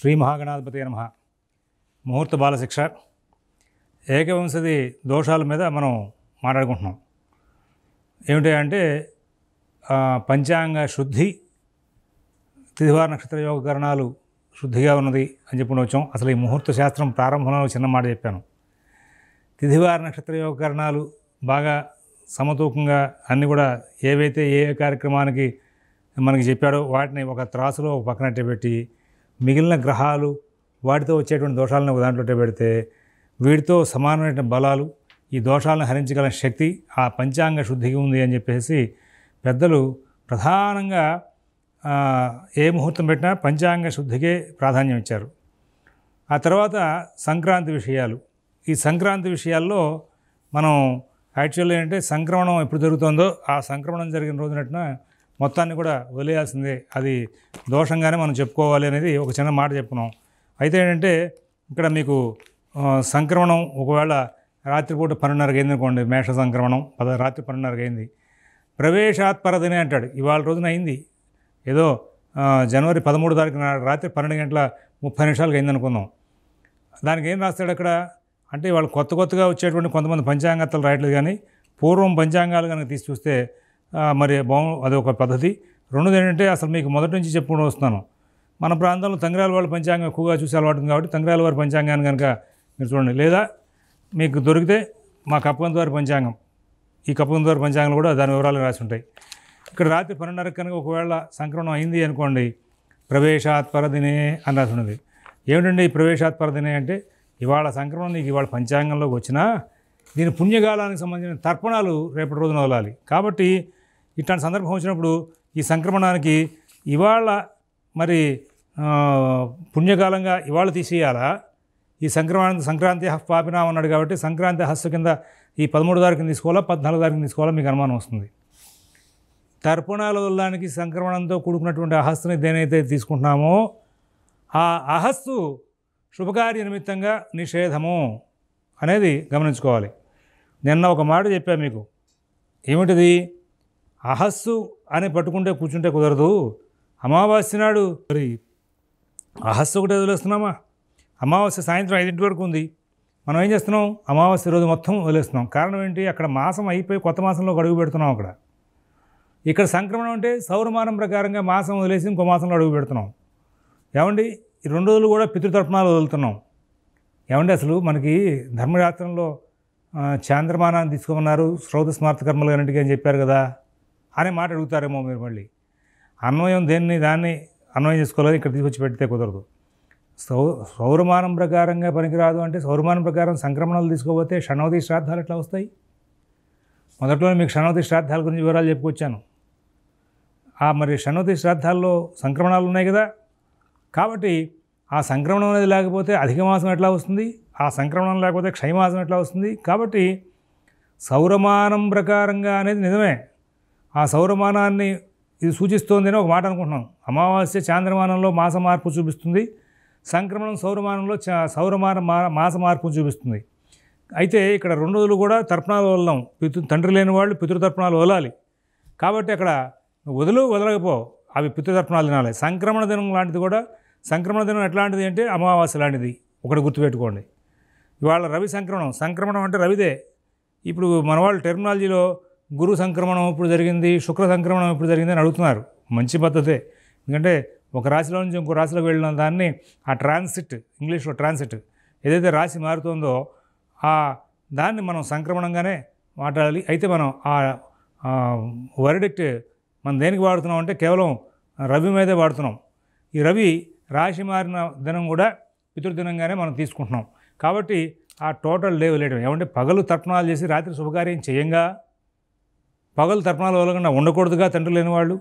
శ్రీ మహాగణాధిపతి నమ ముహూర్త బాలశిక్ష ఏకవింశతి దోషాల మీద మనం మాట్లాడుకుంటున్నాం ఏమిటి అంటే పంచాంగ శుద్ధి తిథివార నక్షత్ర యోగకరణాలు శుద్ధిగా ఉన్నది అని చెప్పి వచ్చాం అసలు ఈ ముహూర్త శాస్త్రం ప్రారంభంలో చిన్న మాట చెప్పాను తిథివార నక్షత్ర యోగకరణాలు బాగా సమతూకంగా అన్నీ కూడా ఏవైతే ఏ కార్యక్రమానికి మనకి చెప్పాడో వాటిని ఒక త్రాసులో ఒక పక్కనట్టే పెట్టి మిగిలిన గ్రహాలు వాటితో వచ్చేటువంటి దోషాలను దాంట్లో పెడితే వీటితో సమానమైన బలాలు ఈ దోషాలను హరించగల శక్తి ఆ పంచాంగ శుద్ధికి ఉంది అని చెప్పేసి పెద్దలు ప్రధానంగా ఏ ముహూర్తం పెట్టినా పంచాంగ శుద్ధికే ప్రాధాన్యం ఇచ్చారు ఆ తర్వాత సంక్రాంతి విషయాలు ఈ సంక్రాంతి విషయాల్లో మనం యాక్చువల్లీ ఏంటంటే సంక్రమణం ఎప్పుడు జరుగుతుందో ఆ సంక్రమణం జరిగిన రోజునట్టున మొత్తాన్ని కూడా వదిలేయాల్సిందే అది దోషంగానే మనం చెప్పుకోవాలి అనేది ఒక చిన్న మాట చెప్పుకున్నాం అయితే ఏంటంటే ఇక్కడ మీకు సంక్రమణం ఒకవేళ రాత్రిపూట పన్నెండున్నరకి అయింది అనుకోండి మేష సంక్రమణం పద రాత్రి పన్నెండున్నరకి అయింది ప్రవేశాత్పరదని అంటాడు ఇవాళ రోజున అయింది ఏదో జనవరి పదమూడు తారీఖున రాత్రి పన్నెండు గంటల ముప్పై నిమిషాలకు అయింది అనుకుందాం దానికి ఏం రాస్తాడు అక్కడ అంటే వాళ్ళు కొత్త కొత్తగా వచ్చేటువంటి కొంతమంది పంచాంగాలు రాయట్లేదు కానీ పూర్వం పంచాంగాలు కనుక తీసి చూస్తే మరి బాగు ఒక పద్ధతి రెండోది ఏంటంటే అసలు మీకు మొదటి నుంచి చెప్పుకుంటూ వస్తున్నాను మన ప్రాంతంలో తంగరాల వాళ్ళ పంచాంగం ఎక్కువగా చూసే అలవాటు కాబట్టి తంగరాల వారి పంచాంగాన్ని కనుక మీరు చూడండి లేదా మీకు దొరికితే మా కప్పగంత వారి పంచాంగం ఈ కప్పగంత వారి పంచాంగం కూడా దాని వివరాలు రాసి ఉంటాయి ఇక్కడ రాత్రి పన్నెండున్నర కనుక ఒకవేళ సంక్రమణం అయింది అనుకోండి ప్రవేశాత్పరదినే అని రాసి ఉన్నది ఏమిటండి ఈ ప్రవేశాత్పరదినే అంటే ఇవాళ సంక్రమణం నీకు ఇవాళ పంచాంగంలోకి వచ్చినా దీని పుణ్యకాలానికి సంబంధించిన తర్పణాలు రేపటి రోజున వదలాలి కాబట్టి ఇట్లాంటి సందర్భం వచ్చినప్పుడు ఈ సంక్రమణానికి ఇవాళ మరి పుణ్యకాలంగా ఇవాళ తీసేయాలా ఈ సంక్రమణ సంక్రాంతి పాపినా ఉన్నాడు కాబట్టి సంక్రాంతి హస్సు కింద ఈ పదమూడు తారీఖుని తీసుకోవాలా పద్నాలుగు తారీఖుని తీసుకోవాలా మీకు అనుమానం వస్తుంది తర్పణాల వల్లానికి సంక్రమణంతో కూడుకున్నటువంటి అహస్సుని దేనైతే తీసుకుంటున్నామో ఆ అహస్సు శుభకార్య నిమిత్తంగా నిషేధము అనేది గమనించుకోవాలి నిన్న ఒక మాట చెప్పా మీకు ఏమిటిది అహస్సు అని పట్టుకుంటే కూర్చుంటే కుదరదు అమావాస్య నాడు మరి అహస్సు ఒకటి వదిలేస్తున్నామా అమావాస్య సాయంత్రం ఐదింటి వరకు ఉంది మనం ఏం చేస్తున్నాం అమావాస్య రోజు మొత్తం వదిలేస్తున్నాం కారణం ఏంటి అక్కడ మాసం అయిపోయి కొత్త మాసంలో అడుగు పెడుతున్నాం అక్కడ ఇక్కడ సంక్రమణం అంటే సౌరమానం ప్రకారంగా మాసం వదిలేసి ఇంకో మాసంలో అడుగు పెడుతున్నాం ఏమండి ఈ రెండు రోజులు కూడా పితృతర్పణాలు వదులుతున్నాం ఏమండి అసలు మనకి ధర్మశాస్త్రంలో చాంద్రమానాన్ని తీసుకోమన్నారు శ్రౌత స్మార్థ కర్మలు అన్నింటికీ అని చెప్పారు కదా అనే మాట అడుగుతారేమో మీరు మళ్ళీ అన్వయం దేన్ని దాన్ని అన్వయం చేసుకోలేదు ఇక్కడ తీసుకొచ్చి పెడితే కుదరదు సౌ సౌరమానం ప్రకారంగా పనికిరాదు అంటే సౌరమానం ప్రకారం సంక్రమణాలు తీసుకోబోతే క్షణవతి శ్రాద్ధాలు ఎట్లా వస్తాయి మొదట్లో మీకు క్షణవతి శ్రాద్ధాల గురించి వివరాలు చెప్పుకొచ్చాను ఆ మరి క్షణవతి శ్రాద్ధాల్లో సంక్రమణాలు ఉన్నాయి కదా కాబట్టి ఆ సంక్రమణం అనేది లేకపోతే అధిక మాసం ఎట్లా వస్తుంది ఆ సంక్రమణం లేకపోతే క్షయమాసం ఎట్లా వస్తుంది కాబట్టి సౌరమానం ప్రకారంగా అనేది నిజమే ఆ సౌరమానాన్ని ఇది సూచిస్తోందని ఒక మాట అనుకుంటున్నాను అమావాస్య చాంద్రమానంలో మాస మార్పు చూపిస్తుంది సంక్రమణం సౌరమానంలో సౌరమాన మాస మార్పు చూపిస్తుంది అయితే ఇక్కడ రెండు రోజులు కూడా తర్పణాలు వదలం పితృ తండ్రి లేని వాళ్ళు పితృతర్పణాలు వదలాలి కాబట్టి అక్కడ వదులు వదలకపో అవి పితృతర్పణాలు తినాలి సంక్రమణ దినం లాంటిది కూడా సంక్రమణ దినం ఎట్లాంటిది అంటే అమావాస్య లాంటిది ఒకటి గుర్తుపెట్టుకోండి ఇవాళ రవి సంక్రమణం సంక్రమణం అంటే రవిదే ఇప్పుడు మన వాళ్ళు టెర్మినాలజీలో గురు సంక్రమణం ఇప్పుడు జరిగింది శుక్ర సంక్రమణం ఇప్పుడు జరిగింది అని అడుగుతున్నారు మంచి పద్ధతే ఎందుకంటే ఒక రాశిలో నుంచి ఇంకో రాశిలోకి వెళ్ళిన దాన్ని ఆ ట్రాన్సిట్ ఇంగ్లీష్లో ట్రాన్సిట్ ఏదైతే రాశి మారుతుందో ఆ దాన్ని మనం సంక్రమణంగానే మాట్లాడాలి అయితే మనం ఆ వరడిక్ట్ మనం దేనికి వాడుతున్నాం అంటే కేవలం రవి మీదే వాడుతున్నాం ఈ రవి రాశి మారిన దినం కూడా పితృదినంగానే మనం తీసుకుంటున్నాం కాబట్టి ఆ టోటల్ లేవు లేయడం ఏమంటే పగలు తర్పణాలు చేసి రాత్రి శుభకార్యం చేయంగా పగలు తర్పణాలు వలకుండా ఉండకూడదుగా తండ్రి లేనివాళ్ళు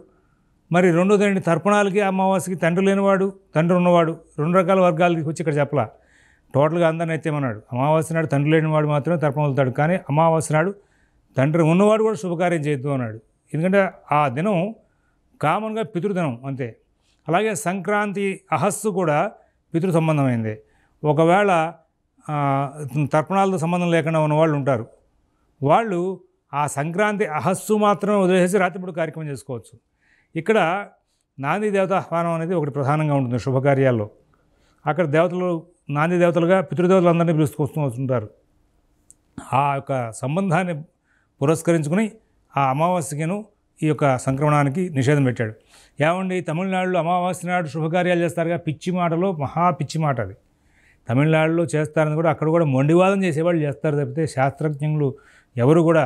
మరి రెండోది తర్పణాలకి అమావాస్యకి తండ్రి లేనివాడు తండ్రి ఉన్నవాడు రెండు రకాల వర్గాలకి వచ్చి ఇక్కడ చెప్పలా టోటల్గా అందరిని ఎత్తేమన్నాడు అమావాస్య నాడు తండ్రి లేనివాడు మాత్రమే తర్పణ వదులుతాడు కానీ అమావాస్య నాడు తండ్రి ఉన్నవాడు కూడా శుభకార్యం చేయొద్దు అన్నాడు ఎందుకంటే ఆ దినం కామన్గా పితృదినం అంతే అలాగే సంక్రాంతి అహస్సు కూడా పితృ సంబంధమైంది ఒకవేళ తర్పణాలతో సంబంధం లేకుండా ఉన్న వాళ్ళు ఉంటారు వాళ్ళు ఆ సంక్రాంతి అహస్సు మాత్రమే వదిలేసి రాత్రిపూట కార్యక్రమం చేసుకోవచ్చు ఇక్కడ నాంది దేవత ఆహ్వానం అనేది ఒకటి ప్రధానంగా ఉంటుంది శుభకార్యాల్లో అక్కడ దేవతలు నాంది దేవతలుగా పితృదేవతలందరినీ పిలుచుకొస్తూ వస్తుంటారు ఆ యొక్క సంబంధాన్ని పురస్కరించుకుని ఆ అమావాస్యను ఈ యొక్క సంక్రమణానికి నిషేధం పెట్టాడు ఏమండి తమిళనాడులో అమావాస్య నాడు శుభకార్యాలు చేస్తారుగా పిచ్చి మాటలో మహా పిచ్చి మాట అది తమిళనాడులో చేస్తారని కూడా అక్కడ కూడా మొండివాదం చేసేవాళ్ళు చేస్తారు తప్పితే శాస్త్రజ్ఞులు ఎవరు కూడా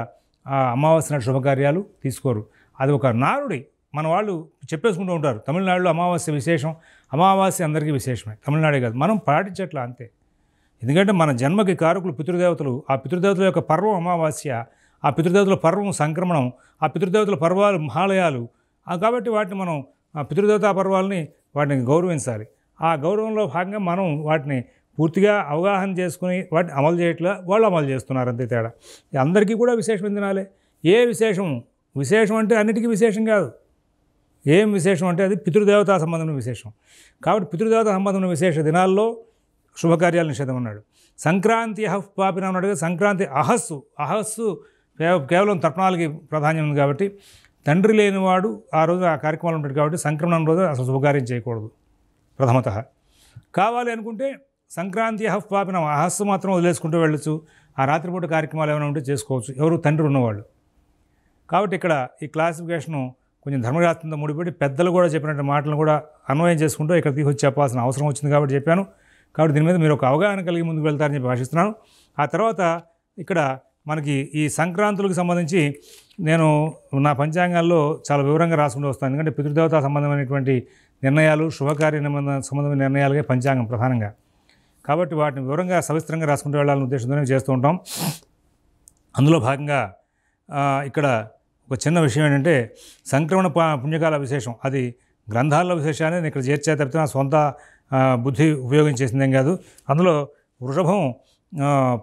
అమావాస్య నాటి శుభకార్యాలు తీసుకోరు అది ఒక నారుడి మన వాళ్ళు చెప్పేసుకుంటూ ఉంటారు తమిళనాడులో అమావాస్య విశేషం అమావాస్య అందరికీ విశేషమే తమిళనాడే కాదు మనం పాటించట్ల అంతే ఎందుకంటే మన జన్మకి కారకులు పితృదేవతలు ఆ పితృదేవతల యొక్క పర్వం అమావాస్య ఆ పితృదేవతల పర్వం సంక్రమణం ఆ పితృదేవతల పర్వాలు మహాలయాలు కాబట్టి వాటిని మనం ఆ పితృదేవతా పర్వాలని వాటిని గౌరవించాలి ఆ గౌరవంలో భాగంగా మనం వాటిని పూర్తిగా అవగాహన చేసుకుని వాటిని అమలు చేయట్లే వాళ్ళు అమలు చేస్తున్నారు అంతే తేడా అందరికీ కూడా విశేషం దినాలే ఏ విశేషం విశేషం అంటే అన్నిటికీ విశేషం కాదు ఏం విశేషం అంటే అది పితృదేవతా సంబంధమైన విశేషం కాబట్టి పితృదేవత సంబంధమైన విశేష దినాల్లో శుభకార్యాలు నిషేధం అన్నాడు సంక్రాంతి అహఫ్ పాపిన కదా సంక్రాంతి అహస్సు అహస్సు కేవలం తర్పణాలకి ప్రాధాన్యం ఉంది కాబట్టి తండ్రి లేనివాడు ఆ రోజు ఆ కార్యక్రమాలు ఉంటాడు కాబట్టి సంక్రమణం రోజు అసలు శుభకార్యం చేయకూడదు ప్రథమత కావాలి అనుకుంటే సంక్రాంతి హాపిన అహస్సు మాత్రం వదిలేసుకుంటూ వెళ్ళచ్చు ఆ రాత్రిపూట కార్యక్రమాలు ఏమైనా ఉంటే చేసుకోవచ్చు ఎవరు తండ్రి ఉన్నవాళ్ళు కాబట్టి ఇక్కడ ఈ క్లాసిఫికేషను కొంచెం ధర్మశాస్త్రంతో ముడిపెట్టి పెద్దలు కూడా చెప్పినట్టు మాటలను కూడా అన్వయం చేసుకుంటూ ఇక్కడ తీసుకొచ్చి చెప్పాల్సిన అవసరం వచ్చింది కాబట్టి చెప్పాను కాబట్టి దీని మీద మీరు ఒక అవగాహన కలిగి ముందుకు వెళ్తారని చెప్పి ఆశిస్తున్నాను ఆ తర్వాత ఇక్కడ మనకి ఈ సంక్రాంతులకు సంబంధించి నేను నా పంచాంగాల్లో చాలా వివరంగా రాసుకుంటూ వస్తాను ఎందుకంటే పితృదేవత సంబంధమైనటువంటి నిర్ణయాలు శుభకార్య సంబంధమైన నిర్ణయాలుగా పంచాంగం ప్రధానంగా కాబట్టి వాటిని వివరంగా సవిస్తరంగా రాసుకుంటూ వెళ్ళాలని ఉద్దేశంతోనే చేస్తూ ఉంటాం అందులో భాగంగా ఇక్కడ ఒక చిన్న విషయం ఏంటంటే సంక్రమణ పుణ్యకాల విశేషం అది గ్రంథాల్లో విశేషాన్ని నేను ఇక్కడ చేర్చే తప్పితే నా సొంత బుద్ధి ఉపయోగించేసిందేం కాదు అందులో వృషభం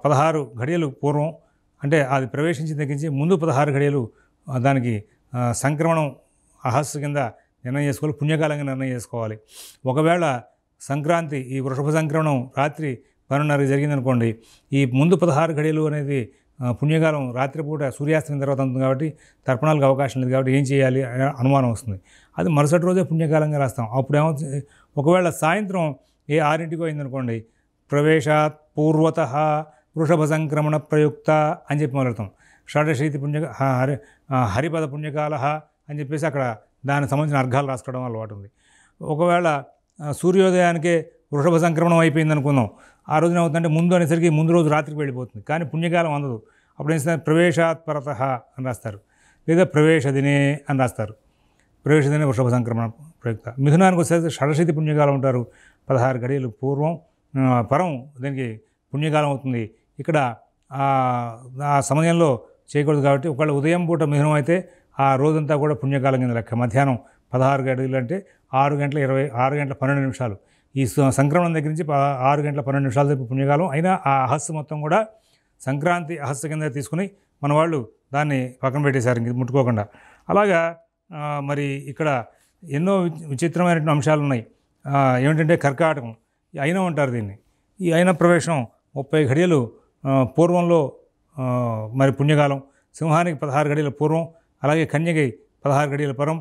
పదహారు ఘడియలు పూర్వం అంటే అది ప్రవేశించి తగ్గించి ముందు పదహారు ఘడియలు దానికి సంక్రమణం అహస్సు కింద నిర్ణయం చేసుకోవాలి పుణ్యకాలంగా నిర్ణయం చేసుకోవాలి ఒకవేళ సంక్రాంతి ఈ వృషభ సంక్రమణం రాత్రి పన్నెండున్నర జరిగిందనుకోండి ఈ ముందు పదహారు గడియలు అనేది పుణ్యకాలం రాత్రిపూట సూర్యాస్తమైన తర్వాత ఉంటుంది కాబట్టి తర్పణాలకు అవకాశం లేదు కాబట్టి ఏం చేయాలి అనే అనుమానం వస్తుంది అది మరుసటి రోజే పుణ్యకాలంగా రాస్తాం అప్పుడు ఏమవుతుంది ఒకవేళ సాయంత్రం ఏ ఆరింటికో అయిందనుకోండి ప్రవేశాత్ పూర్వత వృషభ సంక్రమణ ప్రయుక్త అని చెప్పి మొదలెడతాం షడశీతి పుణ్య హరి హరిపద పుణ్యకాల అని చెప్పేసి అక్కడ దానికి సంబంధించిన అర్ఘాలు రాసుకోవడం అలవాటు ఉంది ఒకవేళ సూర్యోదయానికే వృషభ సంక్రమణం అయిపోయింది అనుకుందాం ఆ రోజున అవుతుందంటే ముందు అనేసరికి ముందు రోజు రాత్రికి వెళ్ళిపోతుంది కానీ పుణ్యకాలం అందదు అప్పుడు ఏం ప్రవేశాత్పరత అని రాస్తారు లేదా దినే అని రాస్తారు దినే వృషభ సంక్రమణ ప్రయుక్త మిథునానికి వస్తే షడశతి పుణ్యకాలం ఉంటారు పదహారు గడియలు పూర్వం పరం దీనికి పుణ్యకాలం అవుతుంది ఇక్కడ ఆ సమయంలో చేయకూడదు కాబట్టి ఒకవేళ ఉదయం పూట మిథునం అయితే ఆ రోజంతా కూడా పుణ్యకాలం కింద లెక్క మధ్యాహ్నం పదహారు గడియలు అంటే ఆరు గంటల ఇరవై ఆరు గంటల పన్నెండు నిమిషాలు ఈ సంక్రమణం దగ్గర నుంచి ఆరు గంటల పన్నెండు నిమిషాల దగ్గర పుణ్యకాలం అయినా ఆ అహస్సు మొత్తం కూడా సంక్రాంతి అహస్సు కింద తీసుకుని మన వాళ్ళు దాన్ని పక్కన పెట్టేశారు ఇంక ముట్టుకోకుండా అలాగా మరి ఇక్కడ ఎన్నో విచిత్రమైనటువంటి అంశాలు ఉన్నాయి ఏమిటంటే కర్కాటకం అయిన ఉంటారు దీన్ని ఈ అయిన ప్రవేశం ముప్పై ఘడియలు పూర్వంలో మరి పుణ్యకాలం సింహానికి పదహారు గడియల పూర్వం అలాగే కన్యకి పదహారు గడియల పరం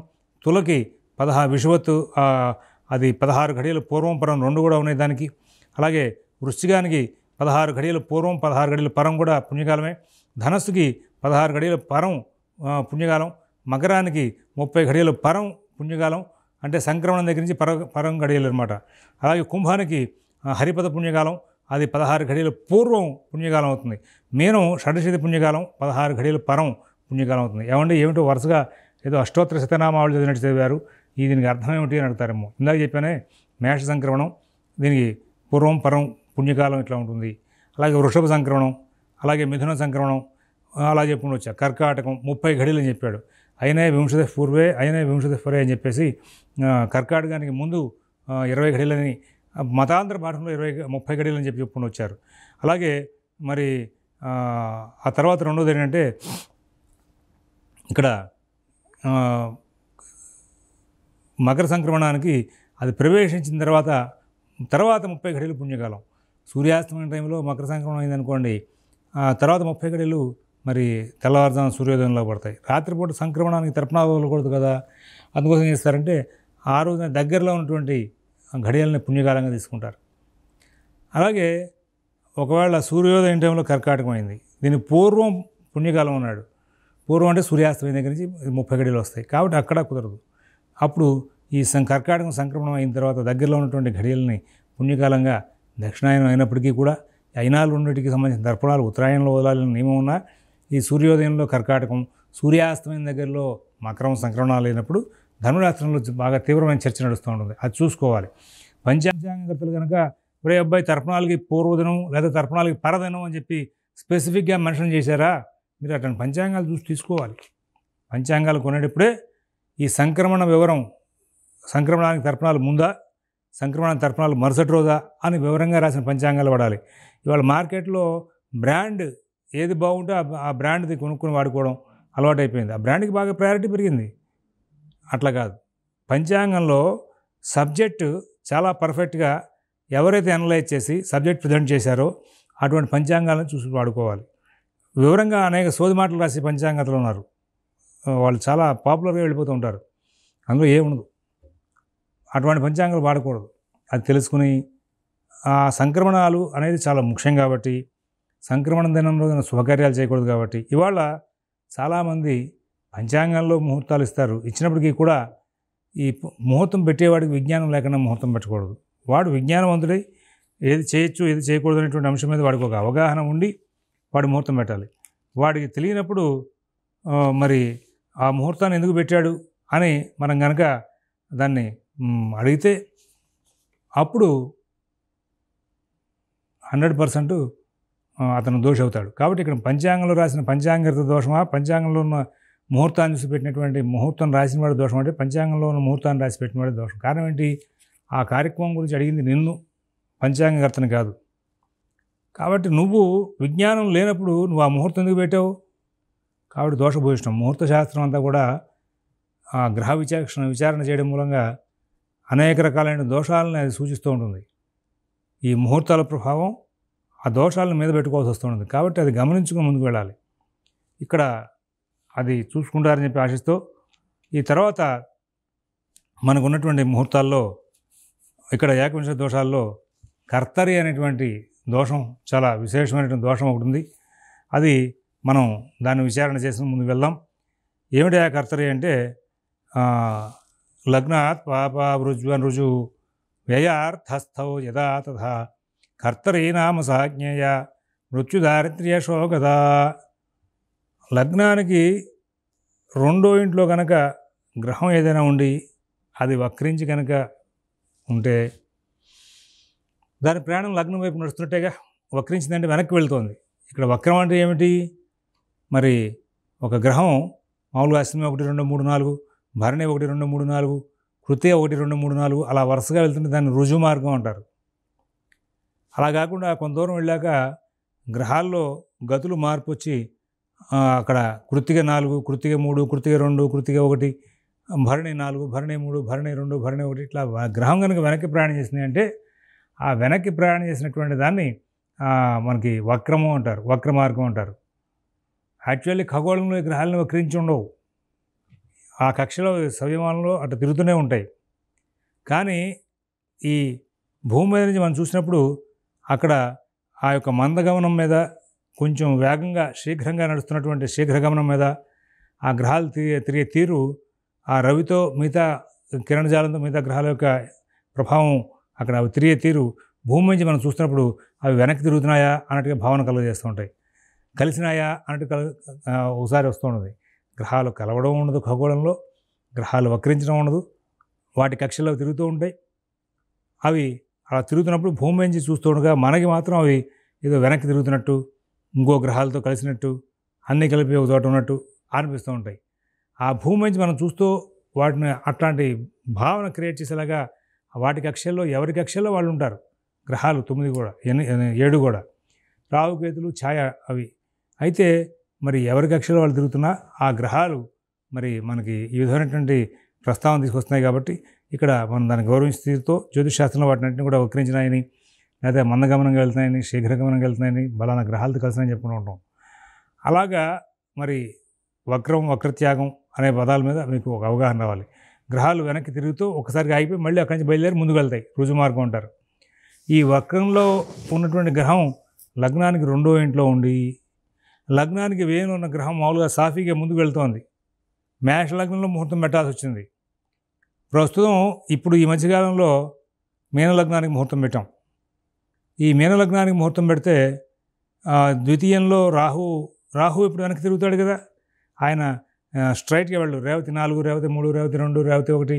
తులకి పదహా విషువత్తు అది పదహారు ఘడియలు పూర్వం పరం రెండు కూడా ఉన్నాయి దానికి అలాగే వృశ్చికానికి పదహారు ఘడియలు పూర్వం పదహారు ఘడియలు పరం కూడా పుణ్యకాలమే ధనస్సుకి పదహారు ఘడియల పరం పుణ్యకాలం మకరానికి ముప్పై ఘడియలు పరం పుణ్యకాలం అంటే సంక్రమణం దగ్గర నుంచి పర పరం ఘడియలు అనమాట అలాగే కుంభానికి హరిపద పుణ్యకాలం అది పదహారు ఘడియలు పూర్వం పుణ్యకాలం అవుతుంది మీనం షడశతి పుణ్యకాలం పదహారు ఘడియలు పరం పుణ్యకాలం అవుతుంది ఏమంటే ఏమిటో వరుసగా ఏదో అష్టోత్తర శతనామావళి చదివినట్టు చదివారు ఈ దీనికి అర్థం ఏమిటి అని అడుగుతారేమో ఇందాక చెప్పానే మేష సంక్రమణం దీనికి పూర్వం పరం పుణ్యకాలం ఇట్లా ఉంటుంది అలాగే వృషభ సంక్రమణం అలాగే మిథున సంక్రమణం అలా చెప్పుకుని వచ్చా కర్కాటకం ముప్పై ఘడీలు అని చెప్పాడు అయినా వింశతి పూర్వే అయినా వింశతి పూర్వే అని చెప్పేసి కర్కాటకానికి ముందు ఇరవై ఘడీలని మతాంతర పాఠంలో ఇరవై ముప్పై అని చెప్పి చెప్పుకుని వచ్చారు అలాగే మరి ఆ తర్వాత రెండోది ఏంటంటే ఇక్కడ మకర సంక్రమణానికి అది ప్రవేశించిన తర్వాత తర్వాత ముప్పై గడియలు పుణ్యకాలం సూర్యాస్తమైన టైంలో మకర సంక్రమణం అయిందనుకోండి తర్వాత ముప్పై గడియలు మరి తెల్లవారుజాము సూర్యోదయంలో పడతాయి రాత్రిపూట సంక్రమణానికి తర్పణాలు వదలకూడదు కదా అందుకోసం చేస్తారంటే ఆ రోజున దగ్గరలో ఉన్నటువంటి ఘడియల్ని పుణ్యకాలంగా తీసుకుంటారు అలాగే ఒకవేళ సూర్యోదయం టైంలో కర్కాటకం అయింది దీని పూర్వం పుణ్యకాలం ఉన్నాడు పూర్వం అంటే సూర్యాస్తమయం దగ్గర నుంచి ముప్పై గడిలు వస్తాయి కాబట్టి అక్కడ కుదరదు అప్పుడు ఈ సం కర్కాటకం సంక్రమణం అయిన తర్వాత దగ్గరలో ఉన్నటువంటి ఘడియల్ని పుణ్యకాలంగా దక్షిణాయనం అయినప్పటికీ కూడా అయినాలు రెండింటికి సంబంధించిన దర్పణాలు ఉత్తరాయణంలో వదలాలని నియమం ఉన్నా ఈ సూర్యోదయంలో కర్కాటకం సూర్యాస్తమయం దగ్గరలో మకరం సంక్రమణాలు అయినప్పుడు ధనురాత్రంలో బాగా తీవ్రమైన చర్చ నడుస్తూ ఉంటుంది అది చూసుకోవాలి పంచాంగతలు కనుక ఒరే అబ్బాయి తర్పణాలకి పూర్వదినం లేదా తర్పణాలకి పరదినం అని చెప్పి స్పెసిఫిక్గా మెన్షన్ చేశారా మీరు అక్కడ పంచాంగాలు చూసి తీసుకోవాలి పంచాంగాలు కొనేటప్పుడే ఈ సంక్రమణ వివరం సంక్రమణానికి తర్పణాలు ముందా సంక్రమణ తర్పణాలు మరుసటి రోజా అని వివరంగా రాసిన పంచాంగాలు వాడాలి ఇవాళ మార్కెట్లో బ్రాండ్ ఏది బాగుంటే ఆ బ్రాండ్ది కొనుక్కొని వాడుకోవడం అలవాటు అయిపోయింది ఆ బ్రాండ్కి బాగా ప్రయారిటీ పెరిగింది అట్లా కాదు పంచాంగంలో సబ్జెక్టు చాలా పర్ఫెక్ట్గా ఎవరైతే అనలైజ్ చేసి సబ్జెక్ట్ ప్రజెంట్ చేశారో అటువంటి పంచాంగాలను చూసి వాడుకోవాలి వివరంగా అనేక సోది మాటలు రాసి పంచాంగతలు ఉన్నారు వాళ్ళు చాలా పాపులర్గా వెళ్ళిపోతూ ఉంటారు అందులో ఏముండదు అటువంటి పంచాంగాలు వాడకూడదు అది తెలుసుకుని ఆ సంక్రమణాలు అనేది చాలా ముఖ్యం కాబట్టి సంక్రమణ దినం రోజున శుభకార్యాలు చేయకూడదు కాబట్టి ఇవాళ చాలామంది పంచాంగంలో ముహూర్తాలు ఇస్తారు ఇచ్చినప్పటికీ కూడా ఈ ముహూర్తం పెట్టేవాడికి విజ్ఞానం లేకుండా ముహూర్తం పెట్టకూడదు వాడు విజ్ఞానవంతుడై ఏది చేయొచ్చు ఏది చేయకూడదు అనేటువంటి అంశం మీద వాడికి ఒక అవగాహన ఉండి వాడు ముహూర్తం పెట్టాలి వాడికి తెలియనప్పుడు మరి ఆ ముహూర్తాన్ని ఎందుకు పెట్టాడు అని మనం కనుక దాన్ని అడిగితే అప్పుడు హండ్రెడ్ పర్సెంట్ అతను దోష అవుతాడు కాబట్టి ఇక్కడ పంచాంగంలో రాసిన పంచాంగరిత దోషమా పంచాంగంలో ఉన్న ముహూర్తాన్ని చూసి పెట్టినటువంటి ముహూర్తం రాసిన వాడి దోషం అంటే పంచాంగంలో ఉన్న ముహూర్తాన్ని రాసి పెట్టిన వాడి దోషం కారణం ఏంటి ఆ కార్యక్రమం గురించి అడిగింది నిన్ను పంచాంగకర్తను కాదు కాబట్టి నువ్వు విజ్ఞానం లేనప్పుడు నువ్వు ఆ ముహూర్తం ఎందుకు పెట్టావు కాబట్టి దోషభూషణం ముహూర్త శాస్త్రం అంతా కూడా ఆ గ్రహ విచక్షణ విచారణ చేయడం మూలంగా అనేక రకాలైన దోషాలను అది సూచిస్తూ ఉంటుంది ఈ ముహూర్తాల ప్రభావం ఆ దోషాలను మీద పెట్టుకోవాల్సి వస్తూ ఉంటుంది కాబట్టి అది గమనించుకుని ముందుకు వెళ్ళాలి ఇక్కడ అది చూసుకుంటారని చెప్పి ఆశిస్తూ ఈ తర్వాత మనకు ఉన్నటువంటి ముహూర్తాల్లో ఇక్కడ ఏకవింశ దోషాల్లో కర్తరి అనేటువంటి దోషం చాలా విశేషమైనటువంటి దోషం ఒకటి ఉంది అది మనం దాన్ని విచారణ చేసిన ముందు వెళ్దాం ఏమిటి ఆ కర్తరి అంటే లగ్నాత్ పాపావృజ్వన్ రుజు వ్యయార్థస్థౌ యథా తథా కర్తరీ నామ సాజ్ఞేయ మృత్యుదారిద్ర్య శోకదా లగ్నానికి రెండో ఇంట్లో కనుక గ్రహం ఏదైనా ఉండి అది వక్రించి కనుక ఉంటే దాని ప్రయాణం లగ్నం వైపు నడుస్తుంటేగా వక్రించిందంటే వెనక్కి వెళ్తోంది ఇక్కడ వక్రం అంటే ఏమిటి మరి ఒక గ్రహం మామూలుగా అశ్వమి ఒకటి రెండు మూడు నాలుగు భరణి ఒకటి రెండు మూడు నాలుగు కృతి ఒకటి రెండు మూడు నాలుగు అలా వరుసగా వెళ్తుంటే దాన్ని రుజువు మార్గం అంటారు అలా కాకుండా కొంత దూరం వెళ్ళాక గ్రహాల్లో గతులు మార్పు వచ్చి అక్కడ కృతిక నాలుగు కృతిక మూడు కృతిక రెండు కృతిక ఒకటి భరణి నాలుగు భరణి మూడు భరణి రెండు భరణి ఒకటి ఇట్లా గ్రహం కనుక వెనక్కి ప్రయాణం చేసింది అంటే ఆ వెనక్కి ప్రయాణం చేసినటువంటి దాన్ని మనకి వక్రము అంటారు వక్ర మార్గం అంటారు యాక్చువల్లీ ఖగోళంలో గ్రహాలను వక్రించి ఉండవు ఆ కక్షలో సవ్యమానంలో అటు తిరుగుతూనే ఉంటాయి కానీ ఈ భూమి మీద నుంచి మనం చూసినప్పుడు అక్కడ ఆ యొక్క మందగమనం మీద కొంచెం వేగంగా శీఘ్రంగా నడుస్తున్నటువంటి శీఘ్రగమనం మీద ఆ గ్రహాలు తిరిగే తిరిగే తీరు ఆ రవితో మిగతా కిరణజాలంతో మిగతా గ్రహాల యొక్క ప్రభావం అక్కడ అవి తిరిగే తీరు భూమి నుంచి మనం చూస్తున్నప్పుడు అవి వెనక్కి తిరుగుతున్నాయా అన్నట్టుగా భావన కలుగజేస్తూ ఉంటాయి కలిసినాయా అన్నట్టు కలు ఒకసారి వస్తూ ఉన్నది గ్రహాలు కలవడం ఉండదు ఖగోళంలో గ్రహాలు వక్రించడం ఉండదు వాటి కక్షల్లో తిరుగుతూ ఉంటాయి అవి అలా తిరుగుతున్నప్పుడు భూమి నుంచి చూస్తుండగా మనకి మాత్రం అవి ఏదో వెనక్కి తిరుగుతున్నట్టు ఇంకో గ్రహాలతో కలిసినట్టు అన్నీ కలిపి ఒక చోట ఉన్నట్టు అనిపిస్తూ ఉంటాయి ఆ భూమి నుంచి మనం చూస్తూ వాటిని అట్లాంటి భావన క్రియేట్ చేసేలాగా వాటి కక్షల్లో ఎవరి కక్షల్లో వాళ్ళు ఉంటారు గ్రహాలు తొమ్మిది కూడా ఏడు కూడా రావుకేతులు ఛాయ అవి అయితే మరి ఎవరి కక్షలో వాళ్ళు తిరుగుతున్నా ఆ గ్రహాలు మరి మనకి ఈ విధమైనటువంటి ప్రస్తావన తీసుకొస్తున్నాయి కాబట్టి ఇక్కడ మనం దాన్ని గౌరవించి తీరుతో జ్యోతిషాస్త్రంలో వాటిని కూడా వక్రించినాయని లేదా మందగమనంగా వెళ్తున్నాయని శీఘ్రగమనంగా వెళ్తున్నాయని బలానా గ్రహాలతో కలిసినాయని చెప్పుకుంటూ ఉంటాం అలాగా మరి వక్రం వక్రత్యాగం అనే పదాల మీద మీకు ఒక అవగాహన రావాలి గ్రహాలు వెనక్కి తిరుగుతూ ఒకసారి ఆగిపోయి మళ్ళీ అక్కడి నుంచి బయలుదేరి ముందుకు వెళ్తాయి రుజు మార్గం అంటారు ఈ వక్రంలో ఉన్నటువంటి గ్రహం లగ్నానికి రెండో ఇంట్లో ఉండి లగ్నానికి వేయను ఉన్న గ్రహం మామూలుగా సాఫీగా ముందుకు వెళ్తోంది మేష లగ్నంలో ముహూర్తం పెట్టాల్సి వచ్చింది ప్రస్తుతం ఇప్పుడు ఈ మధ్యకాలంలో మీనలగ్నానికి ముహూర్తం పెట్టాం ఈ మీనలగ్నానికి ముహూర్తం పెడితే ద్వితీయంలో రాహు రాహు ఇప్పుడు వెనక్కి తిరుగుతాడు కదా ఆయన స్ట్రైట్గా వెళ్ళు రేవతి నాలుగు రేవతి మూడు రేవతి రెండు రేవతి ఒకటి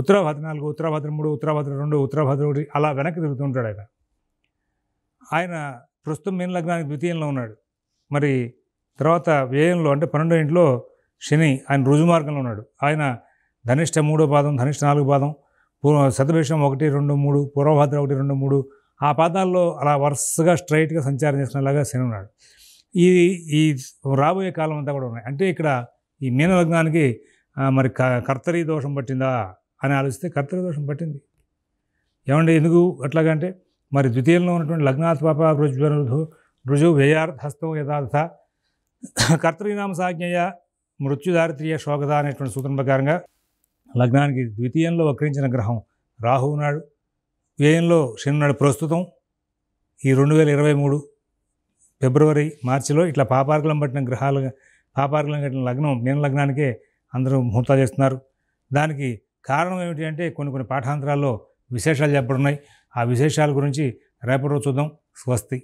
ఉత్తరాభద్ర నాలుగు ఉత్తరాభద్ర మూడు ఉత్తరాభద్ర రెండు ఉత్తరాభద్ర ఒకటి అలా వెనక్కి తిరుగుతుంటాడు ఆయన ఆయన ప్రస్తుతం మీన లగ్నానికి ద్వితీయంలో ఉన్నాడు మరి తర్వాత వ్యయంలో అంటే పన్నెండో ఇంట్లో శని ఆయన రుజు మార్గంలో ఉన్నాడు ఆయన ధనిష్ట మూడో పాదం ధనిష్ట నాలుగు పాదం పూర్వ శతభిషం ఒకటి రెండు మూడు పూర్వభద్ర ఒకటి రెండు మూడు ఆ పాదాల్లో అలా వరుసగా స్ట్రైట్గా సంచారం చేసినలాగా శని ఉన్నాడు ఈ ఈ రాబోయే కాలం అంతా కూడా ఉన్నాయి అంటే ఇక్కడ ఈ మీనలగ్నానికి మరి కర్తరీ దోషం పట్టిందా అని ఆలోచిస్తే కర్తరీ దోషం పట్టింది ఏమంటే ఎందుకు అట్లాగంటే మరి ద్వితీయంలో ఉన్నటువంటి పాప రుజు రుజు వ్యయార్థస్తం యథార్థ కర్తరీనామ సాజ్ఞయ మృత్యుదారిత్రియ శోకద అనేటువంటి సూత్రం ప్రకారంగా లగ్నానికి ద్వితీయంలో వక్రించిన గ్రహం రాహువు నాడు వ్యయంలో శనినాడు ప్రస్తుతం ఈ రెండు వేల ఇరవై మూడు ఫిబ్రవరి మార్చిలో ఇట్లా పాపార్కులం పట్టిన గ్రహాలు పాపార్కులను కట్టిన లగ్నం నేను లగ్నానికే అందరూ ముహూర్తాలు చేస్తున్నారు దానికి కారణం ఏమిటి అంటే కొన్ని కొన్ని పాఠాంతరాల్లో విశేషాలు చెప్పడున్నాయి ఆ విశేషాల గురించి రేపటి రోజు చూద్దాం స్వస్తి